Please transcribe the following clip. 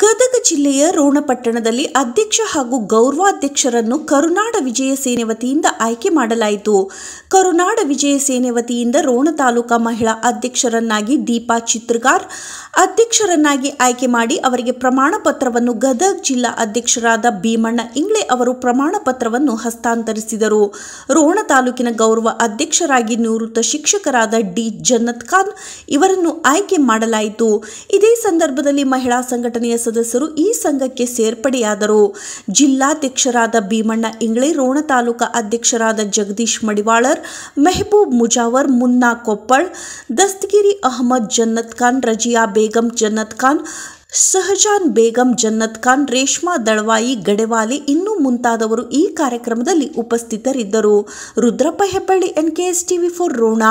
ಗದಗ ಜಿಲ್ಲೆಯ ರೋಣಪಟ್ಟಣದಲ್ಲಿ ಅಧ್ಯಕ್ಷ ಹಾಗೂ ಗೌರವಾಧ್ಯಕ್ಷರನ್ನು ಕರುನಾಡ ವಿಜಯ ಸೇನೆ ವತಿಯಿಂದ ಆಯ್ಕೆ ಮಾಡಲಾಯಿತು ಕರುನಾಡ ವಿಜಯ ಸೇನೆ ವತಿಯಿಂದ ರೋಣ ತಾಲೂಕಾ ಮಹಿಳಾ ಅಧ್ಯಕ್ಷರನ್ನಾಗಿ ದೀಪಾ ಚಿತ್ರಗಾರ್ ಅಧ್ಯಕ್ಷರನ್ನಾಗಿ ಆಯ್ಕೆ ಮಾಡಿ ಅವರಿಗೆ ಪ್ರಮಾಣ ಪತ್ರವನ್ನು ಗದಗ ಜಿಲ್ಲಾ ಅಧ್ಯಕ್ಷರಾದ ಭೀಮಣ್ಣ ಇಂಗ್ಳೆ ಅವರು ಪ್ರಮಾಣ ಪತ್ರವನ್ನು ಹಸ್ತಾಂತರಿಸಿದರು ರೋಣ ತಾಲೂಕಿನ ಗೌರವ ಅಧ್ಯಕ್ಷರಾಗಿ ನಿವೃತ್ತ ಶಿಕ್ಷಕರಾದ ಡಿ ಜನ್ನತ್ ಖಾನ್ ಇವರನ್ನು ಆಯ್ಕೆ ಮಾಡಲಾಯಿತು ಇದೇ ಸಂದರ್ಭದಲ್ಲಿ ಮಹಿಳಾ ಸಂಘಟನೆ ಸಂಘಟನೆಯ ಸದಸ್ಯರು ಈ ಸಂಘಕ್ಕೆ ಸೇರ್ಪಡೆಯಾದರು ಜಿಲ್ಲಾಧ್ಯಕ್ಷರಾದ ಭೀಮಣ್ಣ ಇಂಗ್ಳೆ ರೋಣ ತಾಲೂಕಾ ಅಧ್ಯಕ್ಷರಾದ ಜಗದೀಶ್ ಮಡಿವಾಳರ್ ಮೆಹಬೂಬ್ ಮುಜಾವರ್ ಮುನ್ನಾ ಕೊಪ್ಪಳ್ ದಸ್ತಗಿರಿ ಅಹಮದ್ ಜನ್ನತ್ ಖಾನ್ ರಜಿಯಾ ಬೇಗಂ ಜನ್ನತ್ ಖಾನ್ ಸಹಜಾನ್ ಬೇಗಂ ಜನ್ನತ್ ಖಾನ್ ರೇಷ್ಮಾ ದಳವಾಯಿ ಗಡೆವಾಲಿ ಇನ್ನೂ ಮುಂತಾದವರು ಈ ಕಾರ್ಯಕ್ರಮದಲ್ಲಿ ಉಪಸ್ಥಿತರಿದ್ದರು Rudrappa Hebballi N K S TV four Ron